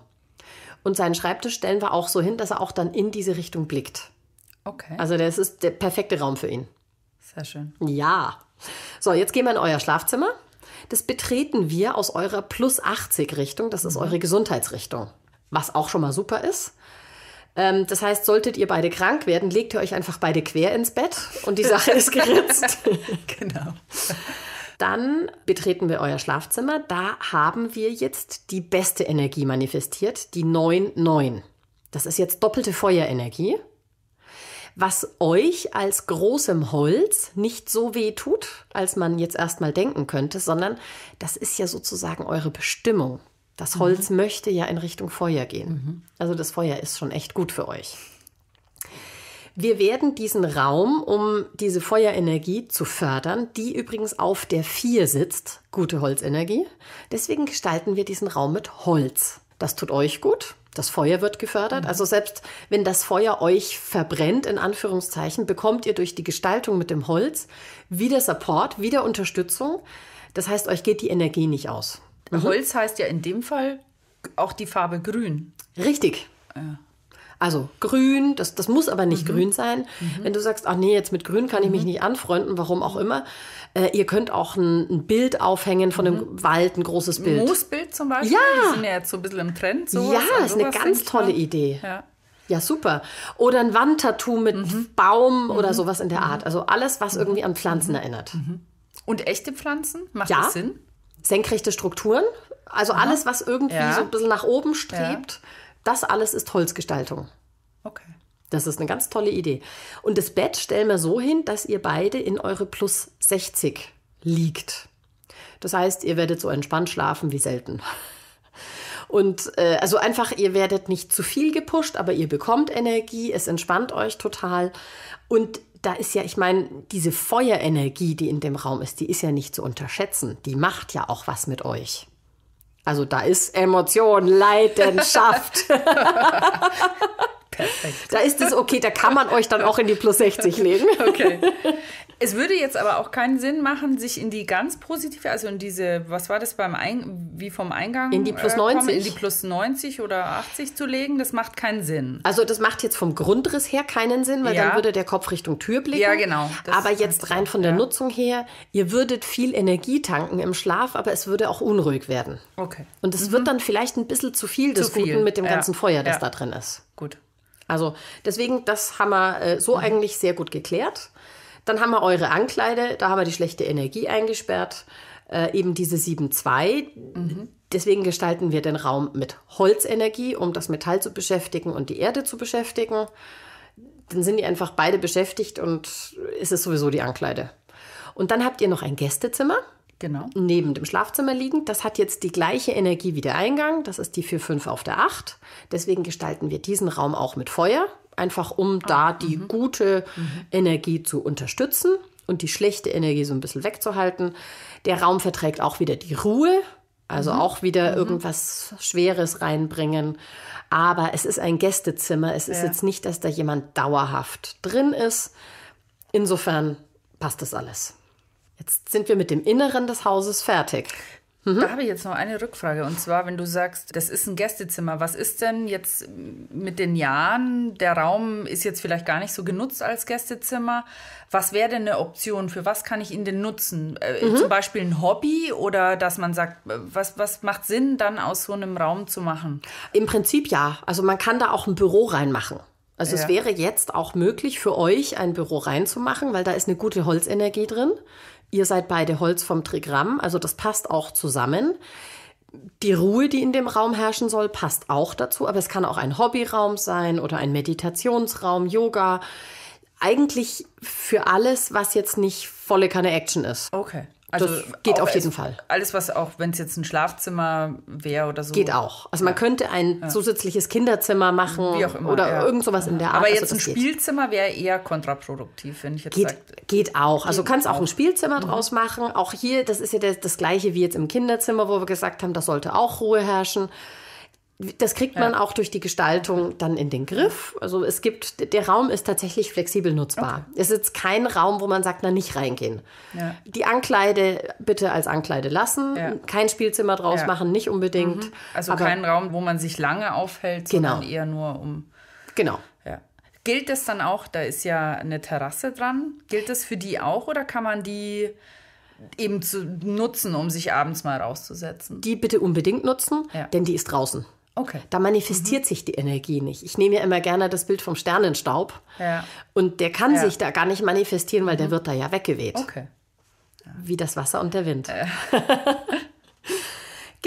Und seinen Schreibtisch stellen wir auch so hin, dass er auch dann in diese Richtung blickt. Okay. Also das ist der perfekte Raum für ihn. Sehr schön. Ja. So, jetzt gehen wir in euer Schlafzimmer. Das betreten wir aus eurer plus 80 Richtung. Das ist mhm. eure Gesundheitsrichtung. Was auch schon mal super ist. Ähm, das heißt, solltet ihr beide krank werden, legt ihr euch einfach beide quer ins Bett und die Sache ist geritzt. [LAUGHS] genau. Dann betreten wir euer Schlafzimmer. Da haben wir jetzt die beste Energie manifestiert, die 9-9. Das ist jetzt doppelte Feuerenergie, was euch als großem Holz nicht so weh tut, als man jetzt erstmal denken könnte, sondern das ist ja sozusagen eure Bestimmung. Das mhm. Holz mhm. möchte ja in Richtung Feuer gehen. Mhm. Also das Feuer ist schon echt gut für euch. Wir werden diesen Raum, um diese Feuerenergie zu fördern, die übrigens auf der 4 sitzt, gute Holzenergie. Deswegen gestalten wir diesen Raum mit Holz. Das tut euch gut. Das Feuer wird gefördert. Mhm. Also selbst wenn das Feuer euch verbrennt, in Anführungszeichen, bekommt ihr durch die Gestaltung mit dem Holz wieder Support, wieder Unterstützung. Das heißt, euch geht die Energie nicht aus. Mhm. Holz heißt ja in dem Fall auch die Farbe grün. Richtig. Ja. Äh. Also grün, das, das muss aber nicht mhm. grün sein. Mhm. Wenn du sagst, ach nee, jetzt mit grün kann ich mich mhm. nicht anfreunden, warum auch immer. Äh, ihr könnt auch ein, ein Bild aufhängen von einem mhm. Wald, ein großes Bild. Moosbild zum Beispiel, ja. die sind ja jetzt so ein bisschen im Trend. Sowas. Ja, ist also eine ganz tolle Idee. Ja. Ja, super. Oder ein Wandtattoo mit mhm. Baum mhm. oder sowas in der mhm. Art. Also alles, was irgendwie an Pflanzen erinnert. Mhm. Und echte Pflanzen? Macht ja. das Sinn? senkrechte Strukturen. Also Aha. alles, was irgendwie ja. so ein bisschen nach oben strebt, ja. das alles ist Holzgestaltung. Okay. Das ist eine ganz tolle Idee. Und das Bett stellen wir so hin, dass ihr beide in eure plus 60 liegt. Das heißt, ihr werdet so entspannt schlafen wie selten. Und äh, also einfach, ihr werdet nicht zu viel gepusht, aber ihr bekommt Energie, es entspannt euch total. Und da ist ja, ich meine, diese Feuerenergie, die in dem Raum ist, die ist ja nicht zu unterschätzen. Die macht ja auch was mit euch. Also da ist Emotion, Leidenschaft. Perfekt. [LAUGHS] [LAUGHS] Da ist es okay, da kann man euch dann auch in die Plus 60 legen. Okay. Es würde jetzt aber auch keinen Sinn machen, sich in die ganz positive, also in diese, was war das beim Ein wie vom Eingang? In die äh, plus 90. Kommen, in die plus 90 oder 80 zu legen, das macht keinen Sinn. Also das macht jetzt vom Grundriss her keinen Sinn, weil ja. dann würde der Kopf Richtung Tür blicken. Ja, genau. Das aber jetzt rein von der ja. Nutzung her, ihr würdet viel Energie tanken im Schlaf, aber es würde auch unruhig werden. Okay. Und es mhm. wird dann vielleicht ein bisschen zu viel des zu viel. mit dem ja. ganzen Feuer, das da drin ist. Gut. Also deswegen, das haben wir äh, so mhm. eigentlich sehr gut geklärt. Dann haben wir eure Ankleide, da haben wir die schlechte Energie eingesperrt. Äh, eben diese 7.2. Mhm. Deswegen gestalten wir den Raum mit Holzenergie, um das Metall zu beschäftigen und die Erde zu beschäftigen. Dann sind die einfach beide beschäftigt und ist es sowieso die Ankleide. Und dann habt ihr noch ein Gästezimmer. Genau. Neben dem Schlafzimmer liegend. Das hat jetzt die gleiche Energie wie der Eingang. Das ist die 4,5 auf der 8. Deswegen gestalten wir diesen Raum auch mit Feuer einfach um ah, da die mhm. gute Energie zu unterstützen und die schlechte Energie so ein bisschen wegzuhalten. Der Raum verträgt auch wieder die Ruhe, also mhm. auch wieder mhm. irgendwas Schweres reinbringen. Aber es ist ein Gästezimmer. Es ist ja. jetzt nicht, dass da jemand dauerhaft drin ist. Insofern passt das alles. Jetzt sind wir mit dem Inneren des Hauses fertig. Mhm. Da habe ich jetzt noch eine Rückfrage. Und zwar, wenn du sagst, das ist ein Gästezimmer, was ist denn jetzt mit den Jahren? Der Raum ist jetzt vielleicht gar nicht so genutzt als Gästezimmer. Was wäre denn eine Option? Für was kann ich ihn denn nutzen? Äh, mhm. Zum Beispiel ein Hobby oder dass man sagt, äh, was, was macht Sinn, dann aus so einem Raum zu machen? Im Prinzip ja. Also man kann da auch ein Büro reinmachen. Also ja. es wäre jetzt auch möglich für euch ein Büro reinzumachen, weil da ist eine gute Holzenergie drin. Ihr seid beide Holz vom Trigramm, also das passt auch zusammen. Die Ruhe, die in dem Raum herrschen soll, passt auch dazu, aber es kann auch ein Hobbyraum sein oder ein Meditationsraum, Yoga. Eigentlich für alles, was jetzt nicht volle Kanne Action ist. Okay. Also das geht auf jeden Fall. Alles, was auch, wenn es jetzt ein Schlafzimmer wäre oder so. Geht auch. Also man ja. könnte ein ja. zusätzliches Kinderzimmer machen Wie auch immer, oder ja. irgend sowas in der Art. Aber also jetzt also, ein Spielzimmer wäre eher kontraproduktiv, wenn ich jetzt geht, sagt, Geht auch. Also geht kannst auch ein Spielzimmer mhm. draus machen. Auch hier, das ist ja das, das gleiche wie jetzt im Kinderzimmer, wo wir gesagt haben, da sollte auch Ruhe herrschen das kriegt man ja. auch durch die Gestaltung dann in den Griff. Also es gibt, der Raum ist tatsächlich flexibel nutzbar. Okay. Es ist kein Raum, wo man sagt, na nicht reingehen. Ja. Die Ankleide bitte als Ankleide lassen, ja. kein Spielzimmer draus machen, nicht unbedingt. Mhm. Also Aber, kein Raum, wo man sich lange aufhält, genau. sondern eher nur um. Genau. Gilt das dann auch, da ist ja eine Terrasse dran, gilt das für die auch oder kann man die eben zu nutzen, um sich abends mal rauszusetzen? Die bitte unbedingt nutzen, denn die ist draußen. Okay. Da manifestiert mhm. sich die Energie nicht. Ich nehme ja immer gerne das Bild vom Sternenstaub. Ja. Und der kann ja. sich da gar nicht manifestieren, weil mhm. der wird da ja weggeweht. Okay. Wie das Wasser und der Wind. Äh. [LAUGHS]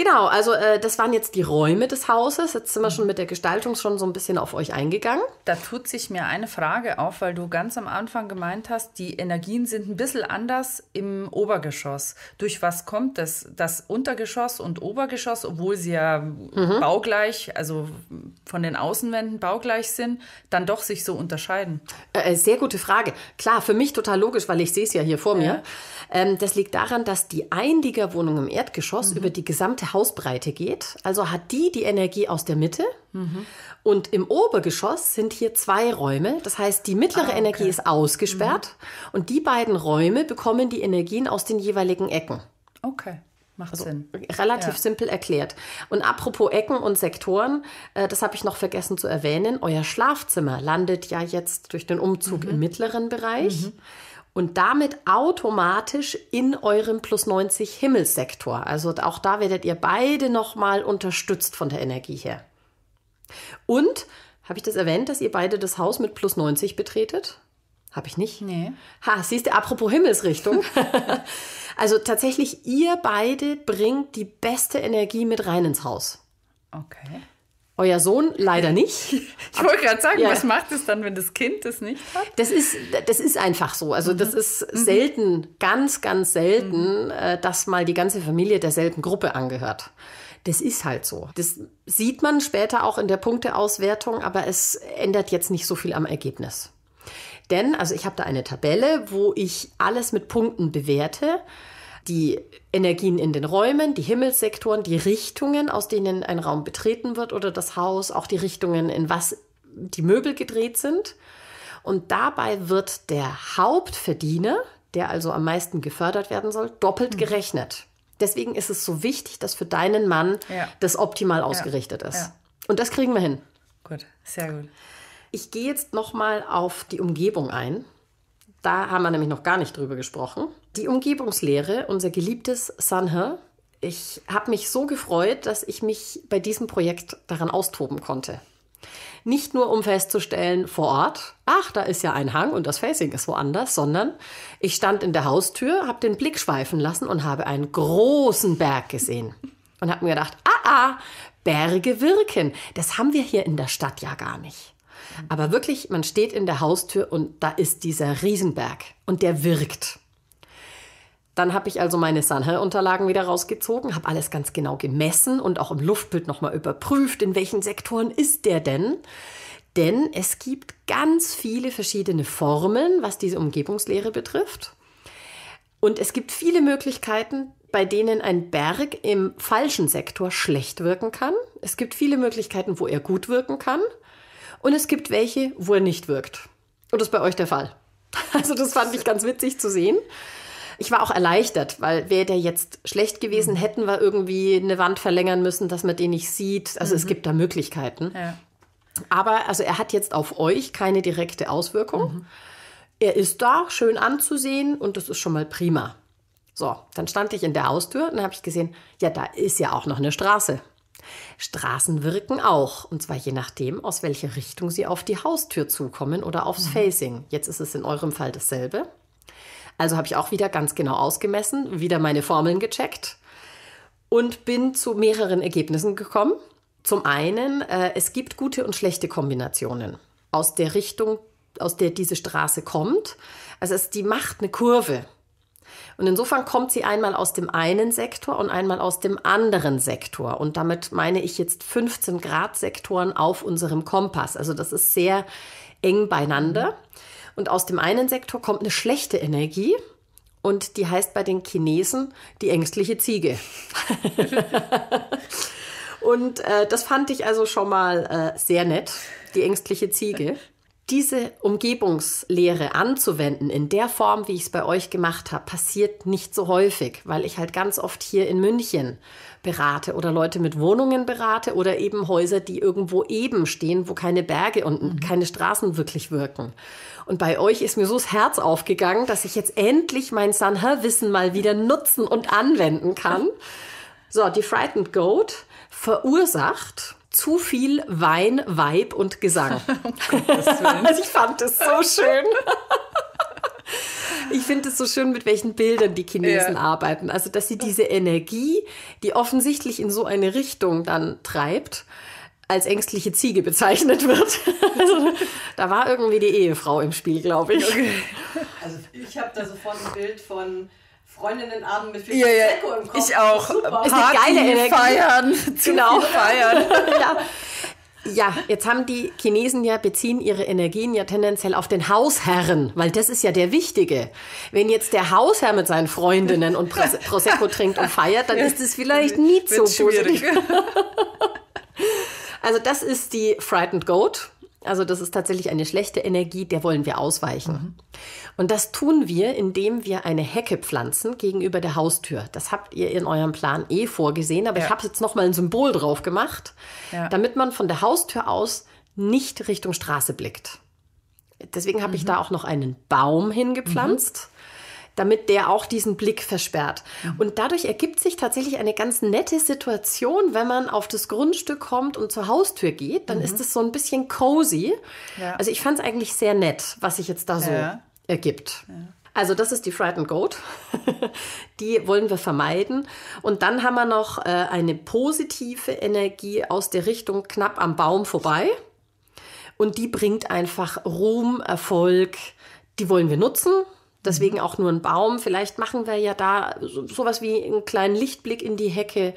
Genau, also äh, das waren jetzt die Räume des Hauses. Jetzt sind wir mhm. schon mit der Gestaltung schon so ein bisschen auf euch eingegangen. Da tut sich mir eine Frage auf, weil du ganz am Anfang gemeint hast, die Energien sind ein bisschen anders im Obergeschoss. Durch was kommt das, das Untergeschoss und Obergeschoss, obwohl sie ja mhm. baugleich, also von den Außenwänden baugleich sind, dann doch sich so unterscheiden? Äh, äh sehr gute Frage. Klar, für mich total logisch, weil ich sehe es ja hier vor ja. mir. Ähm, das liegt daran, dass die Einliegerwohnung im Erdgeschoss mhm. über die gesamte Hausbreite geht. Also hat die die Energie aus der Mitte. Mhm. Und im Obergeschoss sind hier zwei Räume. Das heißt, die mittlere ah, okay. Energie ist ausgesperrt. Mhm. Und die beiden Räume bekommen die Energien aus den jeweiligen Ecken. Okay. Macht also Sinn. Relativ ja. simpel erklärt. Und apropos Ecken und Sektoren, äh, das habe ich noch vergessen zu erwähnen. Euer Schlafzimmer landet ja jetzt durch den Umzug mhm. im mittleren Bereich. Mhm und damit automatisch in eurem plus 90 Himmelssektor. Also auch da werdet ihr beide nochmal unterstützt von der Energie her. Und habe ich das erwähnt, dass ihr beide das Haus mit plus 90 betretet? Habe ich nicht? Nee. Ha, siehst du, apropos Himmelsrichtung. [LAUGHS] also tatsächlich, ihr beide bringt die beste Energie mit rein ins Haus. Okay. Euer Sohn leider nicht. [LAUGHS] Ich wollte gerade sagen, ja. was macht es dann, wenn das Kind das nicht hat? Das ist, das ist einfach so. Also mhm. das ist mhm. selten, ganz, ganz selten, mhm. Äh, dass mal die ganze Familie derselben Gruppe angehört. Das ist halt so. Das sieht man später auch in der Punkteauswertung, aber es ändert jetzt nicht so viel am Ergebnis. Denn, also ich habe da eine Tabelle, wo ich alles mit Punkten bewerte die Energien in den Räumen, die Himmelssektoren, die Richtungen, aus denen ein Raum betreten wird oder das Haus, auch die Richtungen, in was die Möbel gedreht sind. Und dabei wird der Hauptverdiener, der also am meisten gefördert werden soll, doppelt mhm. gerechnet. Deswegen ist es so wichtig, dass für deinen Mann ja. das optimal ja. ausgerichtet ist. Ja. Und das kriegen wir hin. Gut, sehr gut. Ich gehe jetzt nochmal auf die Umgebung ein. Da haben wir nämlich noch gar nicht drüber gesprochen. Die Umgebungslehre, unser geliebtes Sanhe. Ich habe mich so gefreut, dass ich mich bei diesem Projekt daran austoben konnte. Nicht nur um festzustellen vor Ort, ach, da ist ja ein Hang und das Facing ist woanders, sondern ich stand in der Haustür, habe den Blick schweifen lassen und habe einen großen Berg gesehen und habe mir gedacht, ah, ah, Berge wirken. Das haben wir hier in der Stadt ja gar nicht. Aber wirklich, man steht in der Haustür und da ist dieser Riesenberg und der wirkt. Dann habe ich also meine Sanhe-Unterlagen wieder rausgezogen, habe alles ganz genau gemessen und auch im Luftbild nochmal überprüft, in welchen Sektoren ist der denn. Denn es gibt ganz viele verschiedene Formen, was diese Umgebungslehre betrifft. Und es gibt viele Möglichkeiten, bei denen ein Berg im falschen Sektor schlecht wirken kann. Es gibt viele Möglichkeiten, wo er gut wirken kann. Und es gibt welche, wo er nicht wirkt. Und das ist bei euch der Fall. [LAUGHS] Also das fand ich ganz witzig zu sehen. Ich war auch erleichtert, weil wäre der jetzt schlecht gewesen, mhm. hätten wir irgendwie eine Wand verlängern müssen, dass man den nicht sieht. Also mhm. es gibt da Möglichkeiten. Ja. Aber also er hat jetzt auf euch keine direkte Auswirkung. Mhm. Er ist da, schön anzusehen und das ist schon mal prima. So, dann stand ich in der Haustür und habe ich gesehen, ja, da ist ja auch noch eine Straße. Straßen wirken auch, und zwar je nachdem, aus welcher Richtung sie auf die Haustür zukommen oder aufs mhm. Facing. Jetzt ist es in eurem Fall dasselbe. Also habe ich auch wieder ganz genau ausgemessen, wieder meine Formeln gecheckt und bin zu mehreren Ergebnissen gekommen. Zum einen, äh, es gibt gute und schlechte Kombinationen aus der Richtung, aus der diese Straße kommt. Also es, die macht eine Kurve. Und insofern kommt sie einmal aus dem einen Sektor und einmal aus dem anderen Sektor. Und damit meine ich jetzt 15 Grad Sektoren auf unserem Kompass. Also das ist sehr eng beieinander. Und aus dem einen Sektor kommt eine schlechte Energie. Und die heißt bei den Chinesen die ängstliche Ziege. [LAUGHS] und äh, das fand ich also schon mal äh, sehr nett, die ängstliche Ziege diese Umgebungslehre anzuwenden, in der Form, wie ich es bei euch gemacht habe, passiert nicht so häufig, weil ich halt ganz oft hier in München berate oder Leute mit Wohnungen berate oder eben Häuser, die irgendwo eben stehen, wo keine Berge und mhm. keine Straßen wirklich wirken. Und bei euch ist mir so das Herz aufgegangen, dass ich jetzt endlich mein Sanha-Wissen mal wieder nutzen und anwenden kann. [LAUGHS] So, die Frightened Goat verursacht zu viel Wein, Weib und Gesang. [LAUGHS] um also ich fand es so schön. Ich finde es so schön, mit welchen Bildern die Chinesen ja. arbeiten. Also, dass sie diese Energie, die offensichtlich in so eine Richtung dann treibt, als ängstliche Ziege bezeichnet wird. [LAUGHS] Also, da war irgendwie die Ehefrau im Spiel, glaube ich. Okay. Also ich habe da sofort ein Bild von Freundinnenabend mit viel ja, ja. im Kopf. Ich auch. Super. Ist eine geile Energie. Feiern, zu genau. feiern. [LAUGHS] ja. Ja, jetzt haben die Chinesen ja beziehen ihre Energien ja tendenziell auf den Hausherren, weil das ist ja der Wichtige. Wenn jetzt der Hausherr mit seinen Freundinnen und Prosecco trinkt und feiert, dann ist es vielleicht nie so schwierig. positiv. [LAUGHS] also das ist die Frightened Goat. Also das ist tatsächlich eine schlechte Energie, der wollen wir ausweichen. Mhm. Und das tun wir, indem wir eine Hecke pflanzen gegenüber der Haustür. Das habt ihr in eurem Plan eh vorgesehen, aber ja. ich habe jetzt nochmal ein Symbol drauf gemacht, ja. damit man von der Haustür aus nicht Richtung Straße blickt. Deswegen habe mhm. ich da auch noch einen Baum hingepflanzt. Mhm damit der auch diesen Blick versperrt. Mhm. Und dadurch ergibt sich tatsächlich eine ganz nette Situation, wenn man auf das Grundstück kommt und zur Haustür geht, dann mhm. ist es so ein bisschen cozy. Ja. Also ich fand es eigentlich sehr nett, was sich jetzt da so ja. ergibt. Ja. Also das ist die Frightened Goat. [LAUGHS] die wollen wir vermeiden. Und dann haben wir noch äh, eine positive Energie aus der Richtung knapp am Baum vorbei. Und die bringt einfach Ruhm, Erfolg. Die wollen wir nutzen. Deswegen auch nur ein Baum. Vielleicht machen wir ja da so, sowas wie einen kleinen Lichtblick in die Hecke.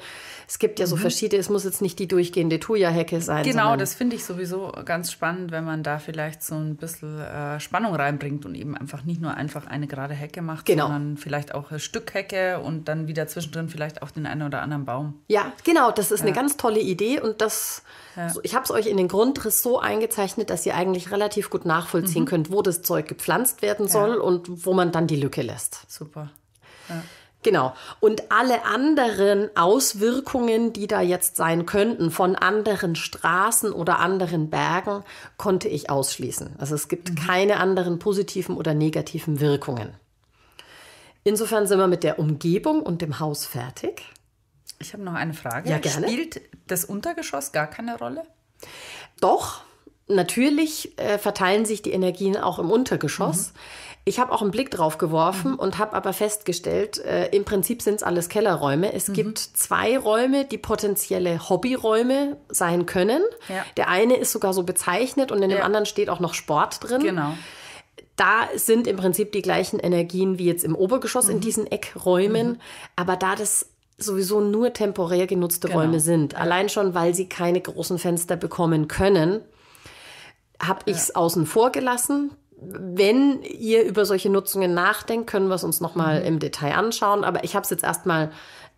Es gibt ja so mhm. verschiedene, es muss jetzt nicht die durchgehende tuya hecke sein. Genau, das finde ich sowieso ganz spannend, wenn man da vielleicht so ein bisschen äh, Spannung reinbringt und eben einfach nicht nur einfach eine gerade Hecke macht, genau. sondern vielleicht auch ein Stück Hecke und dann wieder zwischendrin vielleicht auch den einen oder anderen Baum. Ja, genau, das ist ja. eine ganz tolle Idee und das, ja. so, ich habe es euch in den Grundriss so eingezeichnet, dass ihr eigentlich relativ gut nachvollziehen mhm. könnt, wo das Zeug gepflanzt werden soll ja. und wo man dann die Lücke lässt. Super. Ja. Genau. Und alle anderen Auswirkungen, die da jetzt sein könnten von anderen Straßen oder anderen Bergen, konnte ich ausschließen. Also es gibt mhm. keine anderen positiven oder negativen Wirkungen. Insofern sind wir mit der Umgebung und dem Haus fertig. Ich habe noch eine Frage. Ja, gerne. Spielt das Untergeschoss gar keine Rolle? Doch, natürlich äh, verteilen sich die Energien auch im Untergeschoss. Mhm. Ich habe auch einen Blick drauf geworfen mhm. und habe aber festgestellt, äh, im Prinzip sind es alles Kellerräume. Es mhm. gibt zwei Räume, die potenzielle Hobbyräume sein können. Ja. Der eine ist sogar so bezeichnet und in ja. dem anderen steht auch noch Sport drin. Genau da sind im Prinzip die gleichen Energien wie jetzt im Obergeschoss mhm. in diesen Eckräumen, mhm. aber da das sowieso nur temporär genutzte genau. Räume sind, ja. allein schon weil sie keine großen Fenster bekommen können, habe ich es außen vor gelassen wenn ihr über solche Nutzungen nachdenkt, können wir es uns nochmal mhm. im Detail anschauen. Aber ich habe es jetzt erstmal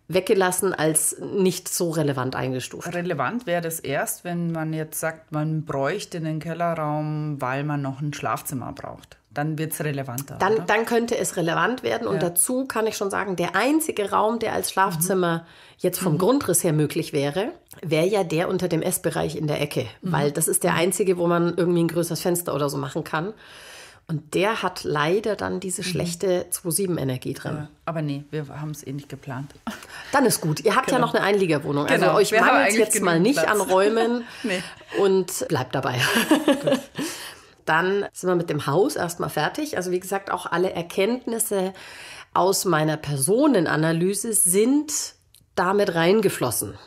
weggelassen als nicht so relevant eingestuft. Relevant wäre das erst, wenn man jetzt sagt, man bräuchte den Kellerraum, weil man noch ein Schlafzimmer braucht. Dann wird es relevanter. Dann, oder? dann könnte es relevant werden. Ja. Und dazu kann ich schon sagen, der einzige Raum, der als Schlafzimmer mhm. jetzt vom mhm. Grundriss her möglich wäre, wäre ja der unter dem Essbereich in der Ecke. Mhm. Weil das ist der mhm. einzige, wo man irgendwie ein größeres Fenster oder so machen kann. Und der hat leider dann diese mhm. schlechte 2 7 energie drin. Ja, aber nee, wir haben es eh nicht geplant. Dann ist gut. Ihr habt genau. ja noch eine Einliegerwohnung. Also genau. Also euch mangelt jetzt mal nicht Platz. an Räumen [LAUGHS] nee. und bleibt dabei. [LAUGHS] dann sind wir mit dem Haus erstmal fertig. Also wie gesagt, auch alle Erkenntnisse aus meiner Personenanalyse sind damit reingeflossen.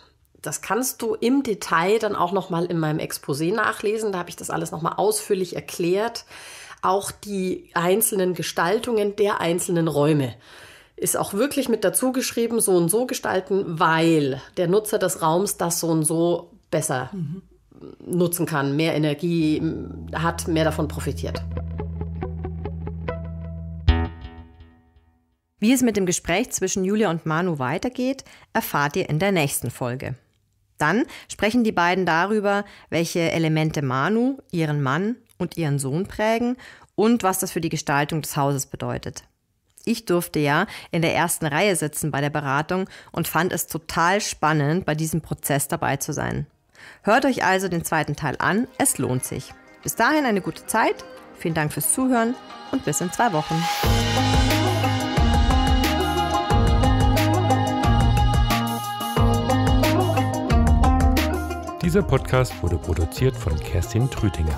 Das kannst du im Detail dann auch nochmal in meinem Exposé nachlesen. Da habe ich das alles nochmal ausführlich erklärt auch die einzelnen Gestaltungen der einzelnen Räume ist auch wirklich mit dazu geschrieben, so und so gestalten, weil der Nutzer des Raums das so und so besser mhm. nutzen kann, mehr Energie hat, mehr davon profitiert. Wie es mit dem Gespräch zwischen Julia und Manu weitergeht, erfahrt ihr in der nächsten Folge. Dann sprechen die beiden darüber, welche Elemente Manu, ihren Mann und ihren Sohn prägen und was das für die Gestaltung des Hauses bedeutet. Ich durfte ja in der ersten Reihe sitzen bei der Beratung und fand es total spannend, bei diesem Prozess dabei zu sein. Hört euch also den zweiten Teil an, es lohnt sich. Bis dahin eine gute Zeit, vielen Dank fürs Zuhören und bis in zwei Wochen. Dieser Podcast wurde produziert von Kerstin Trütinger.